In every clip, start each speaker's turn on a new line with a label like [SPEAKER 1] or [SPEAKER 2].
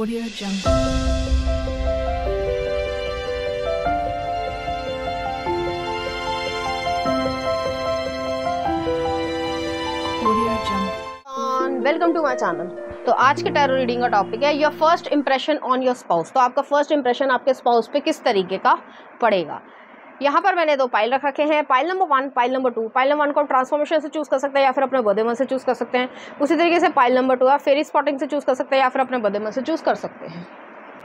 [SPEAKER 1] Audio Jungle. Welcome to my channel तो आज के टैरो रीडिंग का टॉपिक है your first impression on your spouse तो आपका फर्स्ट इंप्रेशन आपके स्पाउस पे किस तरीके का पड़ेगा यहाँ पर मैंने दो पाइल रख रखे हैं pile number one pile number two pile number one को आप ट्रांसफॉर्मेशन से चूज़ कर सकते हैं या फिर अपने बदे मन से चूज़ कर सकते हैं उसी तरीके से पाइल नंबर टू आप फेरी स्पॉटिंग से चूज़ कर सकते हैं या फिर अपने बदे मन से चूज़ कर सकते हैं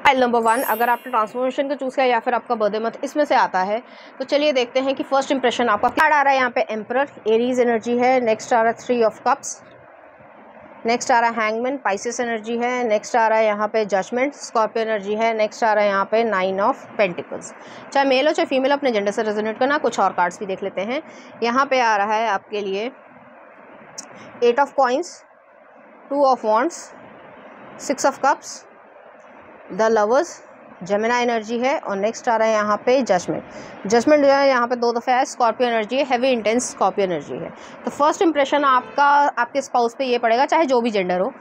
[SPEAKER 1] पाइल नंबर वन अगर आपने ट्रांसफॉर्मेशन का चूज़ किया या फिर आपका बर्थडे मंथ इसमें से आता है तो चलिए देखते हैं कि फर्स्ट इंप्रेशन आपका कार्ड आ रहा है यहाँ पे एम्पर एरीज एनर्जी है नेक्स्ट आ रहा है थ्री ऑफ कप्स नेक्स्ट आ रहा है हैंगमैन पाइसिस एनर्जी है नेक्स्ट आ रहा है यहाँ पे जजमेंट स्कॉर्पियो एनर्जी है नेक्स्ट आ रहा है यहाँ पे नाइन ऑफ पेंटिकल्स चाहे मेल हो चाहे फीमेल अपने जेंडर से रेजोनेट करना कुछ और कार्ड्स भी देख लेते हैं यहाँ पे आ रहा है आपके लिए eight of coins two of wands six of cups the lovers Gemini energy है और नेक्स्ट आ रहा है यहाँ पे जजमेंट जजमेंट जो है यहाँ पे दो दफ़े है स्कॉर्पियो एनर्जी है हैवी इंटेंस स्कॉर्पियो एनर्जी है तो फर्स्ट इंप्रेशन आपका आपके स्पाउस पे ये पड़ेगा चाहे जो भी जेंडर हो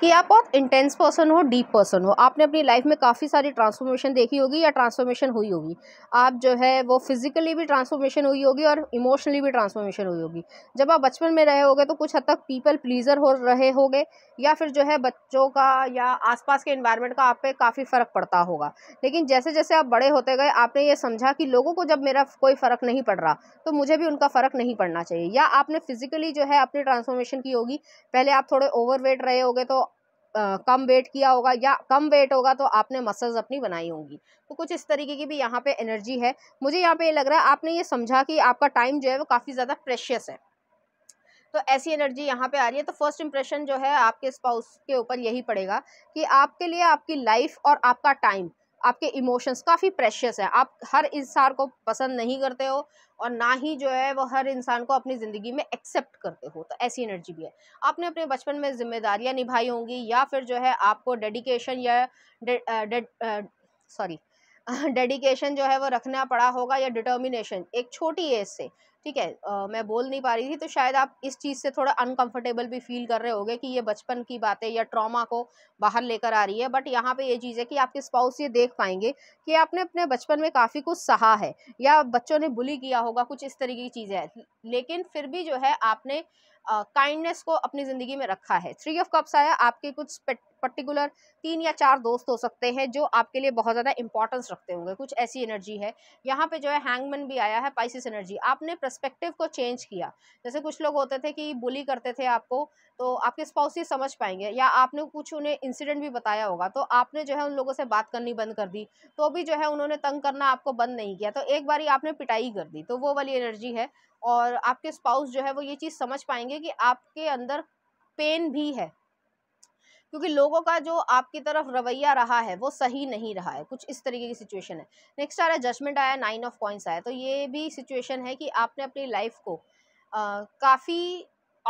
[SPEAKER 1] कि आप बहुत इंटेंस पर्सन हो डीप पर्सन हो आपने अपनी लाइफ में काफ़ी सारी ट्रांसफॉर्मेशन देखी होगी या ट्रांसफॉर्मेशन हुई होगी आप जो है वो फिजिकली भी ट्रांसफॉर्मेशन हुई होगी और इमोशनली भी ट्रांसफॉर्मेशन हुई होगी जब आप बचपन में रहे होगे तो कुछ हद तक पीपल प्लीजर हो रहे होगे या फिर जो है बच्चों का या आसपास के इन्वायरमेंट का आप पे काफ़ी फ़र्क पड़ता होगा लेकिन जैसे जैसे आप बड़े होते गए आपने ये समझा कि लोगों को जब मेरा कोई फ़र्क नहीं पड़ रहा तो मुझे भी उनका फ़र्क नहीं पड़ना चाहिए या आपने फिज़िकली जो है अपनी ट्रांसफॉर्मेशन की होगी पहले आप थोड़े ओवरवेट रहे होगे तो आ, कम वेट किया होगा या कम वेट होगा तो आपने मसल्स अपनी बनाई होंगी तो कुछ इस तरीके की भी यहाँ पे एनर्जी है मुझे यहाँ पे ये यह लग रहा है आपने ये समझा कि आपका टाइम जो है वो काफ़ी ज़्यादा प्रेशियस है तो ऐसी एनर्जी यहाँ पे आ रही है तो फर्स्ट इम्प्रेशन जो है आपके स्पाउस के ऊपर यही पड़ेगा कि आपके लिए आपकी लाइफ और आपका टाइम आपके इमोशंस काफ़ी प्रेशियस है आप हर इंसान को पसंद नहीं करते हो और ना ही जो है वो हर इंसान को अपनी ज़िंदगी में एक्सेप्ट करते हो तो ऐसी एनर्जी भी है आपने अपने बचपन में जिम्मेदारियां निभाई होंगी या फिर जो है आपको डेडिकेशन या सॉरी डेडिकेशन जो है वो रखना पड़ा होगा या डिटर्मिनेशन एक छोटी एज से ठीक है आ, मैं बोल नहीं पा रही थी तो शायद आप इस चीज़ से थोड़ा अनकंफर्टेबल भी फील कर रहे होंगे कि ये बचपन की बातें या ट्रॉमा को बाहर लेकर आ रही है बट यहाँ पे ये चीज़ है कि आपके स्पाउस ये देख पाएंगे कि आपने अपने बचपन में काफ़ी कुछ सहा है या बच्चों ने बुली किया होगा कुछ इस तरीके की चीज़ें हैं लेकिन फिर भी जो है आपने काइंडनेस को अपनी ज़िंदगी में रखा है थ्री ऑफ कप्स आया आपके कुछ पर्टिकुलर तीन या चार दोस्त हो सकते हैं जो आपके लिए बहुत ज़्यादा इंपॉर्टेंस रखते होंगे कुछ ऐसी एनर्जी है यहाँ पे जो है हैंगमैन भी आया है पाइसिस एनर्जी आपने प्रस्पेक्टिव को चेंज किया जैसे कुछ लोग होते थे कि बुली करते थे आपको तो आपके स्पाउस ये समझ पाएंगे या आपने कुछ उन्हें इंसिडेंट भी बताया होगा तो आपने जो है उन लोगों से बात करनी बंद कर दी तो भी जो है उन्होंने तंग करना आपको बंद नहीं किया तो एक बार आपने पिटाई कर दी तो वो वाली एनर्जी है और आपके स्पाउस जो है वो ये चीज़ समझ पाएंगे देखेंगे कि आपके अंदर पेन भी है क्योंकि लोगों का जो आपकी तरफ रवैया रहा है वो सही नहीं रहा है कुछ इस तरीके की सिचुएशन है नेक्स्ट आ रहा है जजमेंट आया नाइन ऑफ कॉइंस आया तो ये भी सिचुएशन है कि आपने अपनी लाइफ को काफ़ी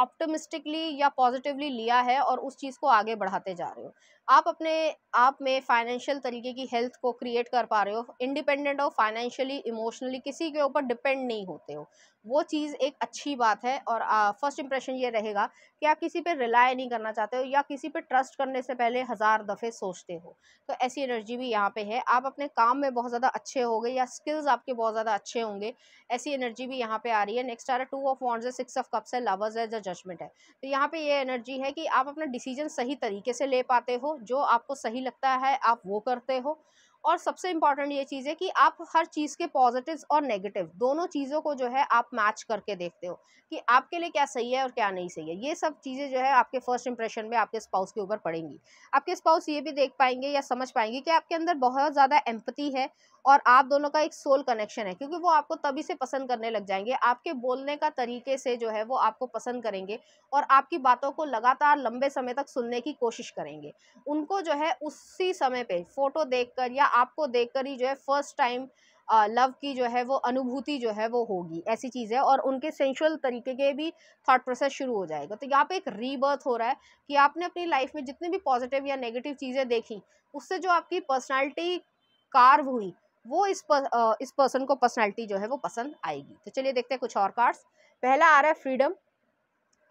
[SPEAKER 1] ऑप्टोमिस्टिकली या पॉजिटिवली लिया है और उस चीज़ को आगे बढ़ाते जा रहे हो आप अपने आप में फाइनेंशियल तरीके की हेल्थ को क्रिएट कर पा रहे हो इंडिपेंडेंट हो फाइनेंशियली इमोशनली किसी के ऊपर डिपेंड नहीं होते हो वो चीज़ एक अच्छी बात है और फर्स्ट इम्प्रेशन ये रहेगा कि आप किसी पे रिलाय नहीं करना चाहते हो या किसी पे ट्रस्ट करने से पहले हज़ार दफ़े सोचते हो तो ऐसी एनर्जी भी यहाँ पे है आप अपने काम में बहुत ज़्यादा अच्छे हो गए या स्किल्स आपके बहुत ज़्यादा अच्छे होंगे ऐसी एनर्जी भी यहाँ पे आ रही है नेक्स्ट आ रहा है टू ऑफ वॉन्ट्स है सिक्स ऑफ कप्स है लवर्स है जजमेंट है तो यहाँ पर ये एनर्जी है कि आप अपना डिसीजन सही तरीके से ले पाते हो जो आपको सही लगता है आप वो करते हो और सबसे इम्पॉर्टेंट ये चीज़ है कि आप हर चीज़ के पॉजिटिव्स और नेगेटिव दोनों चीज़ों को जो है आप मैच करके देखते हो कि आपके लिए क्या सही है और क्या नहीं सही है ये सब चीज़ें जो है आपके फर्स्ट इंप्रेशन में आपके स्पाउस के ऊपर पड़ेंगी आपके स्पाउस ये भी देख पाएंगे या समझ पाएंगे कि आपके अंदर बहुत ज़्यादा एम्पति है और आप दोनों का एक सोल कनेक्शन है क्योंकि वो आपको तभी से पसंद करने लग जाएंगे आपके बोलने का तरीके से जो है वो आपको पसंद करेंगे और आपकी बातों को लगातार लंबे समय तक सुनने की कोशिश करेंगे उनको जो है उसी समय पे फोटो देखकर या आपको देखकर ही जो है फर्स्ट टाइम लव की जो है वो अनुभूति जो है वो होगी ऐसी चीज़ है और उनके सेंशुअल तरीके के भी थॉट प्रोसेस शुरू हो जाएगा तो यहाँ पे एक रीबर्थ हो रहा है कि आपने अपनी लाइफ में जितनी भी पॉजिटिव या नेगेटिव चीज़ें देखी उससे जो आपकी पर्सनैलिटी कार्व हुई वो इस पर, आ, इस पर्सन को पर्सनैलिटी जो है वो पसंद आएगी तो चलिए देखते हैं कुछ और कार्ड्स पहला आ रहा है freedom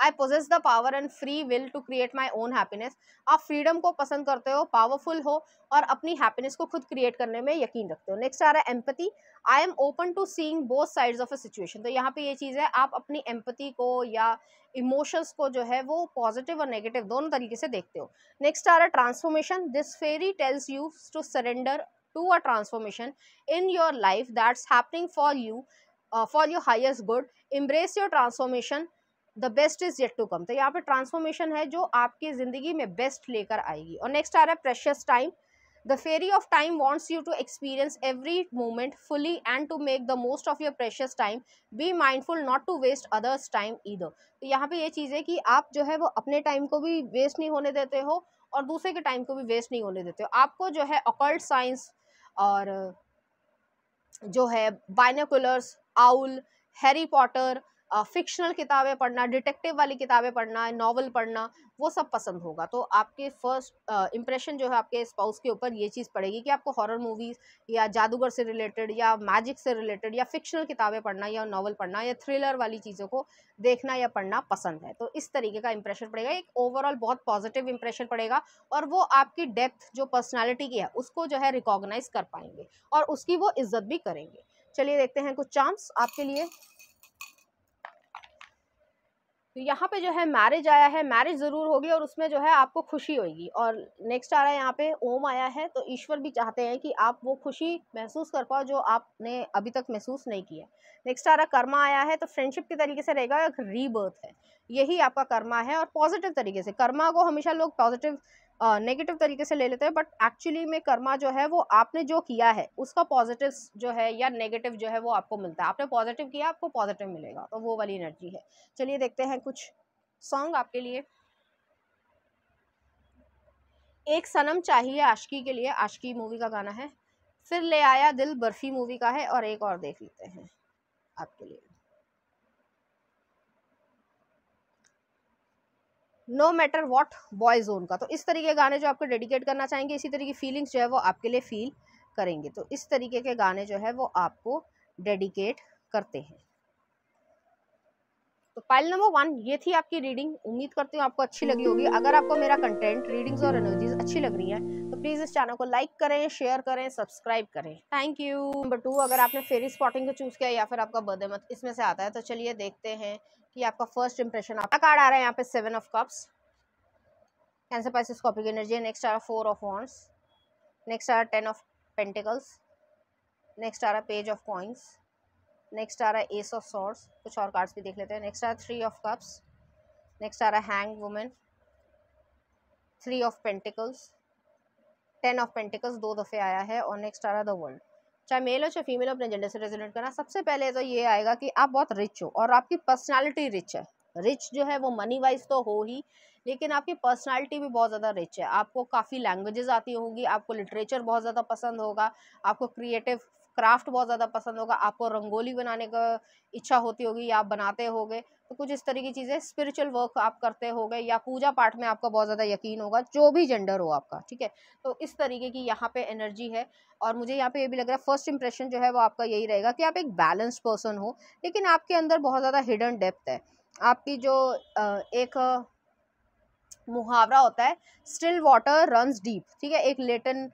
[SPEAKER 1] I possess the power and free will to create my own happiness आप फ्रीडम को पसंद करते हो पावरफुल हो और अपनी हैप्पीनेस को खुद क्रिएट करने में यकीन रखते हो नेक्स्ट आ रहा है empathy I am open to seeing both side of a situation तो यहाँ पे ये चीज़ है आप अपनी एम्पति को या इमोशंस को जो है वो पॉजिटिव और नेगेटिव दोनों तरीके से देखते हो नेक्स्ट आ रहा है transformation this fairy tells you to surrender to a transformation in your life that's happening for you for your your good uh, good your transformation the best is yet to come तो यहाँ पे transformation है जो आपकी ज़िंदगी में best लेकर आएगी और नेक्स्ट आ रहा है precious time the fairy of time wants you to experience every moment fully and to make the most of your precious time be mindful not to waste others time either तो यहाँ पे ये चीज़ है कि आप जो है वो अपने टाइम को भी वेस्ट नहीं होने देते हो और दूसरे के टाइम को भी वेस्ट नहीं होने देते हो आपको जो है अकल्ट साइंस और जो है binoculars owl Harry Potter fictional किताबें पढ़ना डिटेक्टिव वाली किताबें पढ़ना नावल पढ़ना वो सब पसंद होगा तो आपके फर्स्ट इम्प्रेशन जो है आपके स्पाउस के ऊपर ये चीज़ पड़ेगी कि आपको हॉरर मूवीज़ या जादूगर से रिलेटेड या मैजिक से रिलेटेड या फिक्शनल किताबें पढ़ना या नॉवल पढ़ना या थ्रिलर वाली चीज़ों को देखना या पढ़ना पसंद है तो इस तरीके का इंप्रेशन पड़ेगा एक ओवरऑल बहुत पॉजिटिव इंप्रेशन पड़ेगा और वो आपकी डेप्थ जो पर्सनैलिटी की है उसको जो है रिकॉग्नाइज कर पाएंगे और उसकी वो इज्जत भी करेंगे चलिए देखते हैं कुछ चांस आपके लिए तो यहाँ पे जो है मैरिज आया है मैरिज ज़रूर होगी और उसमें जो है आपको खुशी होगी और नेक्स्ट आ रहा है यहाँ पे ओम आया है तो ईश्वर भी चाहते हैं कि आप वो खुशी महसूस कर पाओ जो आपने अभी तक महसूस नहीं किया नेक्स्ट आ रहा कर्मा आया है तो फ्रेंडशिप के तरीके से रहेगा एक रीबर्थ है यही आपका कर्मा है और पॉजिटिव तरीके से कर्मा को हमेशा लोग पॉजिटिव नेगेटिव तरीके से ले लेते हैं बट एक्चुअली में कर्मा जो है वो आपने जो किया है उसका पॉजिटिव जो है या नेगेटिव जो है वो आपको मिलता है आपने पॉजिटिव किया आपको पॉजिटिव मिलेगा तो वो वाली एनर्जी है चलिए देखते हैं कुछ सॉन्ग आपके लिए एक सनम चाहिए आशकी के लिए आशकी मूवी का गाना है फिर ले आया दिल बर्फी मूवी का है और एक और देख लेते हैं आपके लिए no matter what boy zone का तो इस तरीके के गाने जो आपको डेडिकेट करना चाहेंगे इसी तरीके की फीलिंग्स जो है वो आपके लिए फील करेंगे तो इस तरीके के गाने जो है वो आपको डेडिकेट करते हैं तो पाइल नंबर वन ये थी आपकी रीडिंग उम्मीद करती हूँ आपको अच्छी लगी होगी अगर आपको मेरा कंटेंट रीडिंग्स और एनर्जीज अच्छी लग रही है तो प्लीज़ इस चैनल को लाइक करें शेयर करें सब्सक्राइब करें थैंक यू नंबर टू अगर आपने फेरी स्पॉटिंग को चूज़ किया या फिर आपका बर्थडे मत इसमें से आता है तो चलिए देखते हैं कि आपका फर्स्ट इंप्रेशन आपका कार्ड आ रहा है यहाँ पे seven of cups Cancer Pisces कॉपिक एनर्जी नेक्स्ट आ रहा फोर ऑफ वॉन्ट्स नेक्स्ट आ रहा टेन ऑफ पेंटिकल्स नेक्स्ट आ रहा पेज ऑफ कॉइन्स नेक्स्ट आ रहा है एस ऑफ सॉर्ड्स कुछ और कार्ड्स भी देख लेते हैं नेक्स्ट आ रहा है थ्री ऑफ कप्स नेक्स्ट आ रहा है hang women three of pentacles ten of pentacles दो दफ़े आया है और नेक्स्ट आ रहा है द वर्ल्ड चाहे मेल हो चाहे फीमेल हो अपने जेंडर से रेजोनेट करना सबसे पहले तो ये आएगा कि आप बहुत रिच हो और आपकी पर्सनैलिटी रिच है रिच जो है वो मनी वाइज तो हो ही लेकिन आपकी पर्सनालिटी भी बहुत ज़्यादा रिच है आपको काफ़ी लैंग्वेजेस आती होंगी आपको लिटरेचर बहुत ज़्यादा पसंद होगा आपको क्रिएटिव क्राफ्ट बहुत ज़्यादा पसंद होगा आपको रंगोली बनाने का इच्छा होती होगी या आप बनाते हो तो कुछ इस तरह की चीज़ें स्पिरिचुअल वर्क आप करते हो या पूजा पाठ में आपका बहुत ज़्यादा यकीन होगा जो भी जेंडर हो आपका ठीक है तो इस तरीके की यहाँ पे एनर्जी है और मुझे यहाँ पे ये भी लग रहा है फर्स्ट इंप्रेशन जो है वो आपका यही रहेगा कि आप एक बैलेंस पर्सन हो लेकिन आपके अंदर बहुत ज़्यादा हिडन डेप्थ है आपकी जो एक मुहावरा होता है स्टिल वाटर रन्स डीप ठीक है एक लेटन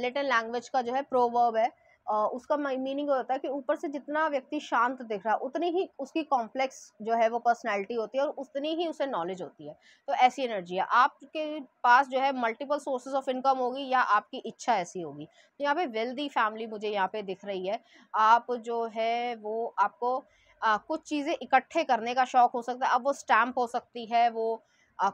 [SPEAKER 1] लेटन लैंग्वेज का जो है प्रोवर्ब है उसका मीनिंग होता है कि ऊपर से जितना व्यक्ति शांत दिख रहा है उतनी ही उसकी कॉम्प्लेक्स जो है वो पर्सनैलिटी होती है और उतनी ही उसे नॉलेज होती है तो ऐसी एनर्जी है आपके पास जो है मल्टीपल सोर्सेज ऑफ इनकम होगी या आपकी इच्छा ऐसी होगी तो यहाँ पे वेल्दी फैमिली मुझे यहाँ पे दिख रही है आप जो है वो आपको आ, कुछ चीज़ें इकट्ठे करने का शौक हो सकता है अब वो स्टैम्प हो सकती है वो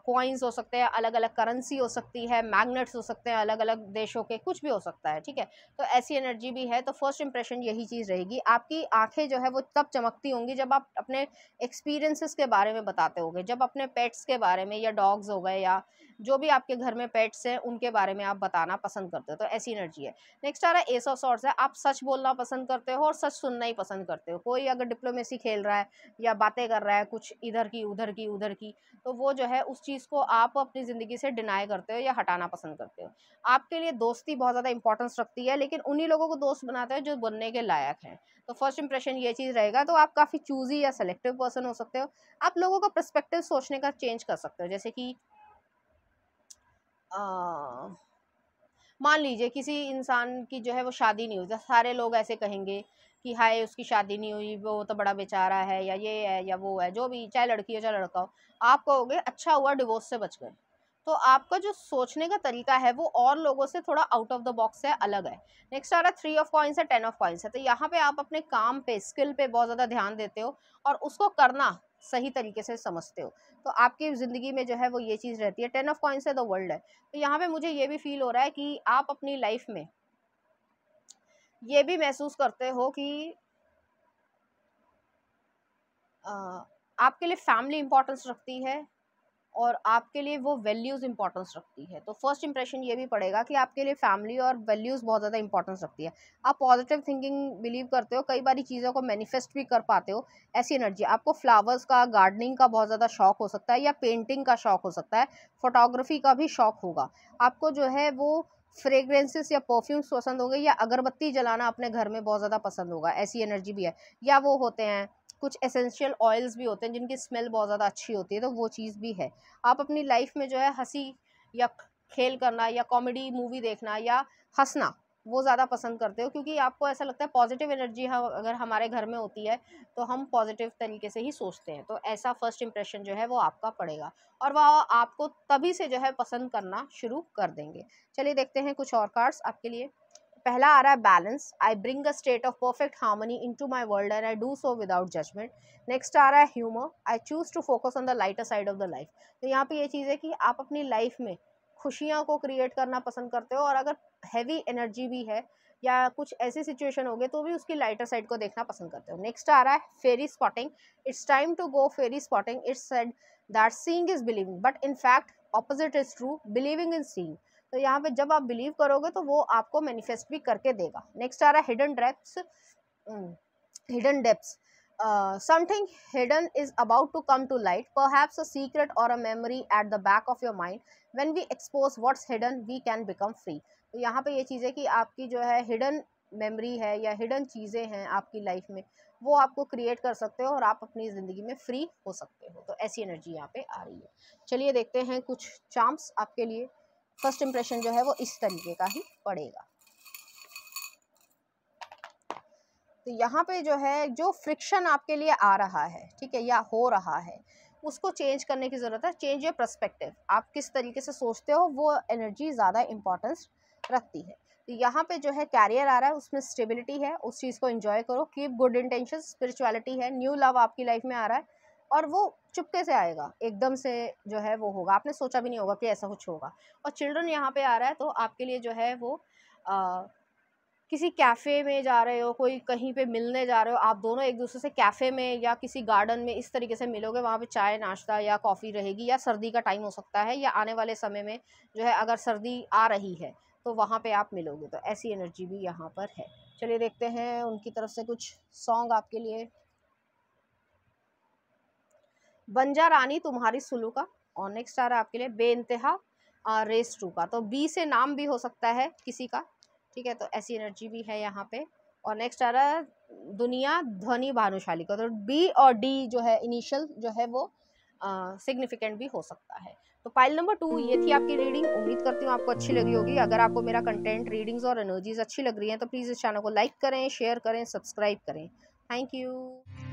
[SPEAKER 1] कॉइन्स हो सकते हैं अलग अलग करेंसी हो सकती है मैग्नेट्स हो सकते हैं अलग अलग देशों के कुछ भी हो सकता है ठीक है तो ऐसी एनर्जी भी है तो फर्स्ट इंप्रेशन यही चीज़ रहेगी आपकी आंखें जो है वो तब चमकती होंगी जब आप अपने एक्सपीरियंसेस के बारे में बताते होगे जब अपने पेट्स के बारे में या डॉग्स हो गए या जो भी आपके घर में पेट्स हैं उनके बारे में आप बताना पसंद करते हो तो ऐसी एनर्जी है नेक्स्ट आ रहा है एस ऑफ सॉर्ट्स है आप सच बोलना पसंद करते हो और सच सुनना ही पसंद करते हो कोई अगर डिप्लोमेसी खेल रहा है या बातें कर रहा है कुछ इधर की उधर की उधर की तो वो जो है उस चीज़ को आप अपनी ज़िंदगी से डिनाई करते हो या हटाना पसंद करते हो आपके लिए दोस्ती बहुत ज़्यादा इंपॉर्टेंस रखती है लेकिन उन्हीं लोगों को दोस्त बनाते हैं जो बनने के लायक हैं तो फर्स्ट इंप्रेशन ये चीज़ रहेगा तो आप काफ़ी चूजी या सेलेक्टिव पर्सन हो सकते हो आप लोगों का प्रस्पेक्टिव सोचने का चेंज कर सकते हो जैसे कि आ... मान लीजिए किसी इंसान की जो है वो शादी नहीं हुई तो सारे लोग ऐसे कहेंगे कि हाय उसकी शादी नहीं हुई वो तो बड़ा बेचारा है या ये है या वो है जो भी चाहे लड़की हो चाहे लड़का हो आप कहोगे अच्छा हुआ डिवोर्स से बच गए तो आपका जो सोचने का तरीका है वो और लोगों से थोड़ा आउट ऑफ द बॉक्स है अलग है नेक्स्ट आ रहा है थ्री ऑफ कॉइंस है टेन ऑफ कॉइंस है तो यहाँ पे आप अपने काम पे स्किल पे बहुत ज़्यादा ध्यान देते हो और उसको करना सही तरीके से समझते हो तो आपकी ज़िंदगी में जो है वो ये चीज़ रहती है टेन ऑफ कॉइंस है द वर्ल्ड है तो यहाँ पे मुझे ये भी फील हो रहा है कि आप अपनी लाइफ में ये भी महसूस करते हो कि आ, आपके लिए फैमिली इंपॉर्टेंस रखती है और आपके लिए वो वैल्यूज़ इंपॉर्टेंस रखती है तो फर्स्ट इंप्रेशन ये भी पड़ेगा कि आपके लिए फैमिली और वैल्यूज़ बहुत ज़्यादा इंपॉर्टेंस रखती है आप पॉजिटिव थिंकिंग बिलीव करते हो कई बारी चीज़ों को मैनिफेस्ट भी कर पाते हो ऐसी एनर्जी आपको फ्लावर्स का गार्डनिंग का बहुत ज़्यादा शौक हो सकता है या पेंटिंग का शौक हो सकता है फोटोग्राफी का भी शौक होगा आपको जो है वो फ्रेग्रेंसेस या परफ्यूम्स पसंद होंगे या अगरबत्ती जलाना अपने घर में बहुत ज़्यादा पसंद होगा ऐसी एनर्जी भी है या वो होते हैं कुछ एसेंशियल ऑयल्स भी होते हैं जिनकी स्मेल बहुत ज़्यादा अच्छी होती है तो वो चीज़ भी है आप अपनी लाइफ में जो है हंसी या खेल करना या कॉमेडी मूवी देखना या हंसना वो ज़्यादा पसंद करते हो क्योंकि आपको ऐसा लगता है पॉजिटिव एनर्जी हम अगर हमारे घर में होती है तो हम पॉजिटिव तरीके से ही सोचते हैं तो ऐसा फर्स्ट इम्प्रेशन जो है वो आपका पड़ेगा और वह आपको तभी से जो है पसंद करना शुरू कर देंगे चलिए देखते हैं कुछ और कार्ड्स आपके लिए पहला आ रहा है balance I bring a state of perfect harmony into my world and I do so without judgement next आ रहा है humour I choose to focus on the lighter side of the life तो यहाँ पे ये चीज़ है कि आप अपनी लाइफ में खुशियाँ को क्रिएट करना पसंद करते हो और अगर हैवी एनर्जी भी है या कुछ ऐसी सिचुएशन हो गई तो भी उसकी लाइटर साइड को देखना पसंद करते हो नेक्स्ट आ रहा है fairy spotting it's time to go fairy spotting it's said that seeing is believing but in fact opposite is true believing in seeing तो यहाँ पे जब आप बिलीव करोगे तो वो आपको मैनिफेस्ट भी करके देगा नेक्स्ट आ रहा है hidden depths hidden depths something hidden is about to come to light पर a secret or a memory at the back of your mind when we expose what's hidden we can become free तो यहाँ पे ये चीज़ है कि आपकी जो है हिडन मेमोरी है या हिडन चीज़ें हैं आपकी लाइफ में वो आपको क्रिएट कर सकते हो और आप अपनी ज़िंदगी में फ्री हो सकते हो तो ऐसी एनर्जी यहाँ पे आ रही है चलिए देखते हैं कुछ चांप्स आपके लिए फर्स्ट इम्प्रेशन जो है वो इस तरीके का ही पड़ेगा तो यहाँ पे जो है जो फ्रिक्शन आपके लिए आ रहा है ठीक है या हो रहा है उसको चेंज करने की ज़रूरत है चेंज योर प्रस्पेक्टिव आप किस तरीके से सोचते हो वो एनर्जी ज़्यादा इम्पोर्टेंस रखती है तो यहाँ पे जो है कैरियर आ रहा है उसमें स्टेबिलिटी है उस चीज़ को इन्जॉय करो कीप गुड इंटेंशन स्पिरिचुअलिटी है न्यू लव आपकी लाइफ में आ रहा है और वो चुपके से आएगा एकदम से जो है वो होगा आपने सोचा भी नहीं होगा कि ऐसा कुछ होगा और चिल्ड्रन यहाँ पे आ रहा है तो आपके लिए जो है वो आ, किसी कैफ़े में जा रहे हो कोई कहीं पे मिलने जा रहे हो आप दोनों एक दूसरे से कैफ़े में या किसी गार्डन में इस तरीके से मिलोगे वहाँ पे चाय नाश्ता या कॉफ़ी रहेगी या सर्दी का टाइम हो सकता है या आने वाले समय में जो है अगर सर्दी आ रही है तो वहाँ पे आप मिलोगे तो ऐसी एनर्जी भी यहाँ पर है चलिए देखते हैं उनकी तरफ से कुछ सॉन्ग आपके लिए बंजा रानी तुम्हारी सुलू का और नेक्स्ट आ रहा है आपके लिए बे इंतहा रेस टू का तो बी से नाम भी हो सकता है किसी का ठीक है तो ऐसी एनर्जी भी है यहाँ पे और नेक्स्ट आ रहा है दुनिया ध्वनि भानुशाली का तो बी और डी जो है इनिशियल जो है वो सिग्निफिकेंट भी हो सकता है तो फाइल नंबर टू ये थी आपकी रीडिंग उम्मीद करती हूँ आपको अच्छी लगी होगी अगर आपको मेरा कंटेंट रीडिंग्स और एनर्जीज अच्छी लग रही हैं तो प्लीज़ इस चैनल को लाइक करें शेयर करें सब्सक्राइब करें थैंक यू